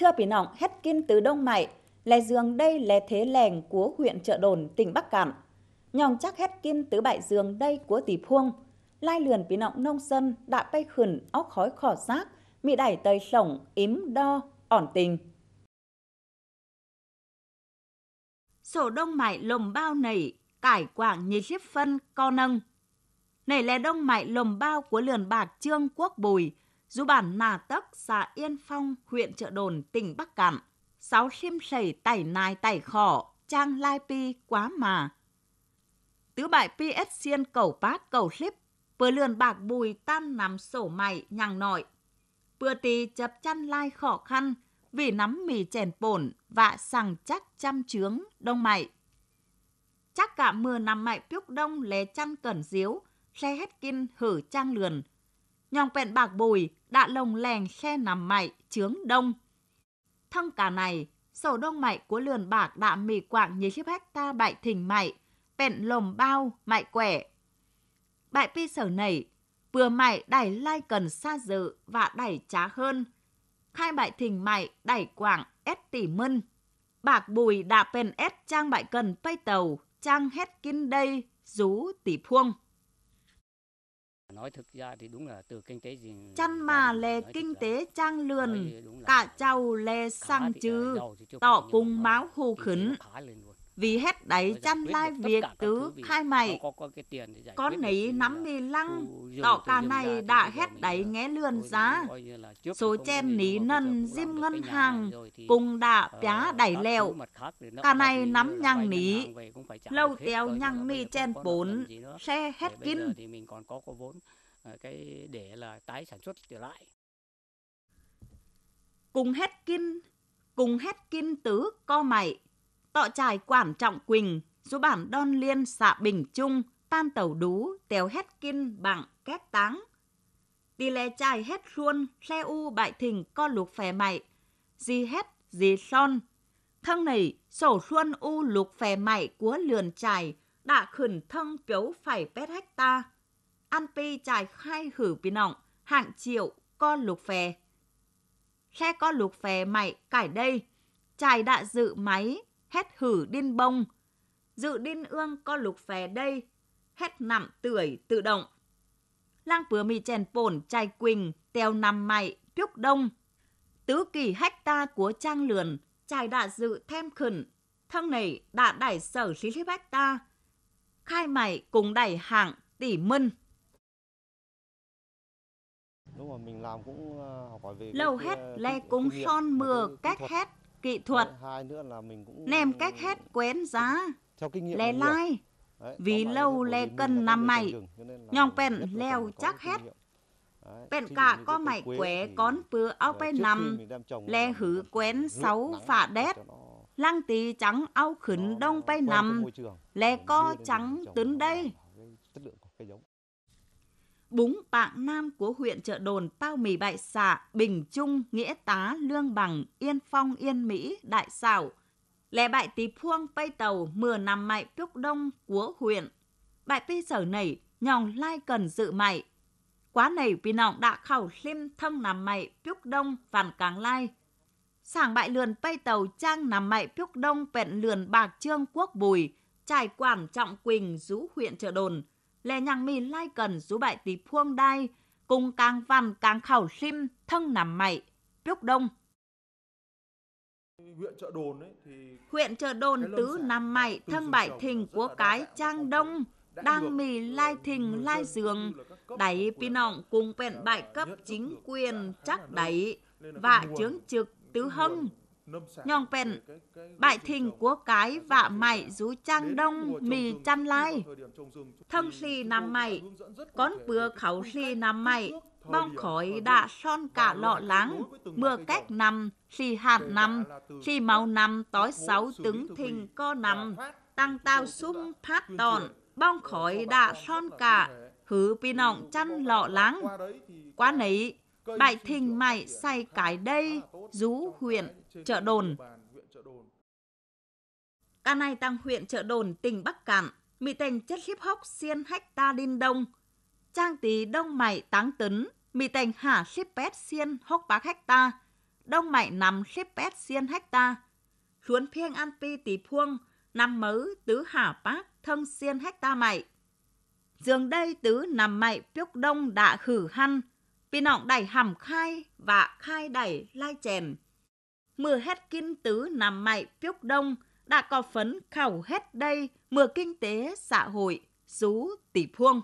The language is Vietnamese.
Thưa bị nọng hét kim tứ đông mại, lè dương đây lè thế lèng của huyện Trợ Đồn, tỉnh Bắc Cạn. Nhòng chắc hét kim tứ bại dương đây của tỷ phuông. Lai lườn bị nọng nông dân đã bay khẩn óc khói khỏ rác, mị đẩy tơi sổng, ím đo, ổn tình. Sổ đông mại lồng bao nảy, cải quảng như xếp phân co nâng. Nảy lè đông mại lồng bao của lườn bạc trương quốc bùi, Du bản Nà Tấc, xã Yên Phong, huyện Trợ Đồn, tỉnh Bắc Cạn. Sáu xiêm sầy tẩy nài tẩy khỏ, trang lai pi quá mà. Tứ bại PS xiên cầu bát cầu xếp, vừa lườn bạc bùi tan nằm sổ mày nhằng nội. vừa tì chập chăn lai khó khăn, vì nắm mì chèn bổn và sằng chắc chăm chướng đông mày. Chắc cả mưa nằm mày piúc đông lé chăn cẩn diếu, xe hết kinh hử trang lườn. Nhòng bèn bạc bùi, đã lồng lèn khe nằm mại chướng đông. thân cả này, sổ đông mại của lườn bạc đã mì quạng như khiếp hách ta bại thình mại, bẹn lồng bao, mại quẻ. Bại pi sở này, vừa mại đẩy lai cần xa dự và đẩy trá hơn. Khai bại thình mại đẩy quạng ép tỉ mân. Bạc bùi đã bền ép trang bại cần pây tàu, trang hết kín đây, rú tỉ phuông. Nói thực ra thì đúng là từ kinh tế gì... Chăn mà lè à, kinh tế trang lườn, cả chầu lè sang chứ, tỏ cùng máu khô khấn vì hết đáy chăn lai việc tứ hai mày. Con nấy à, nắm đi lăng, tọ cả à, này đã ờ, hết đáy nghe lươn giá. Số chen ní nân diêm ngân hàng, cùng đã pá đẩy lèo. Cả này nắm nhằng ní, lâu tèo nhằng mi chen bốn, xe hết kinh. À, cái để là tái sản xuất trở lại cùng hết kinh cùng hết kinh tứ co mày tọ trải Quảng Trọng Quỳnh, số bản Đon Liên xạ Bình Trung, tan tàu đú, tèo hết kinh bằng két táng. Tì lè trải hết luôn, xe u bại thình co lục phè mày, gì hết gì son. Thân này sổ xuân u lục phè mày của lườn trải, đã khẩn thân cấu phải bét hecta. An pi trải khai hử bị nọng, hạng triệu co lục phè. Xe co lục phè mày cải đây, trải đã dự máy, hét hử điên bông. Dự điên ương có lục phè đây, hét nằm tưởi tự động. Lang bứa mì chèn bổn chai quỳnh, teo nằm mày, piúc đông. Tứ kỳ hách ta của trang lườn, chai đã dự thêm khẩn. Thân này đã đẩy sở lý lý bách ta. Khai mày cùng đẩy hạng tỷ mân. Lúc mà mình làm cũng ờ, học hỏi về... Lâu hết le cúng son mưa cách hết kỹ thuật, Hai nữa là mình cũng... nem cách hết quén giá, lè lai, vì lâu lè cân nằm mày, nhong pen leo chắc hết. Bên cả có mày quế con bữa ao bên nằm, lè hử quén sáu phạ đét, lăng tì trắng ao khẩn đông bay nằm, lè co trắng tấn đây, búng Pạng Nam của huyện Trợ Đồn, tao Mì Bại Xạ, Bình Trung, Nghĩa Tá, Lương Bằng, Yên Phong, Yên Mỹ, Đại Xảo. lẻ bại tí phuông bay tàu mưa nằm mại Piúc Đông của huyện. Bại pi sở nảy, nhòng lai cần dự mại. Quá nảy vì nọng đã khảo lim thăng nằm mại Piúc Đông, Phản Cáng Lai. Sảng bại lườn bay tàu trang nằm mại Piúc Đông, Pẹn lườn Bạc Trương Quốc Bùi, trải quản trọng quỳnh rũ huyện Trợ Đồn – lè nhàng mì lai cần rú bại tí phuông đai, cùng càng văn càng khảo sim thân nằm mày, biúc đông. Huyện chợ đồn, ấy, thì... huyện chợ đồn tứ nằm mày, thân bại thình của cái trang đông, đang mì lai thình lai giường, đẩy pinọng cùng bẹn bại cấp chính quyền chắc đẩy, và chướng trực tứ hưng nhong pen bại thình của cái vạ mày rú trang đông mì chăn lai thân xì nằm mày con bừa khẩu xì nằm mày bong khói đã son cả lọ lắng mưa cách nằm xì hạt nằm xì màu nằm tối sáu tướng thình co nằm tăng tao sung phát tòn bong khói đã son cả hứ pi nọng chăn lọ lắng quá nấy Bại Thình Mại Say Cái Đây, Rú huyện Chợ Đồn. Ca này tăng huyện Chợ Đồn, tỉnh Bắc Cạn, mị tành chất hip hốc xiên hách ta đinh đông. Trang tí đông mày táng tấn, mị tành hả xếp pét xiên hốc bác hách ta. Đông mày nằm xếp pét xiên hách ta. Luân phiêng an pi tí phuông, nằm mớ tứ hả bác thân xiên hách ta mày. Dường đây tứ nằm mày piốc đông đã khử hăn, Pin nọng đẩy hầm khai và khai đẩy lai chèn Mưa hết kiên tứ nằm mại piúc đông, đã có phấn khẩu hết đây, mưa kinh tế xã hội, rú tỷ phuông.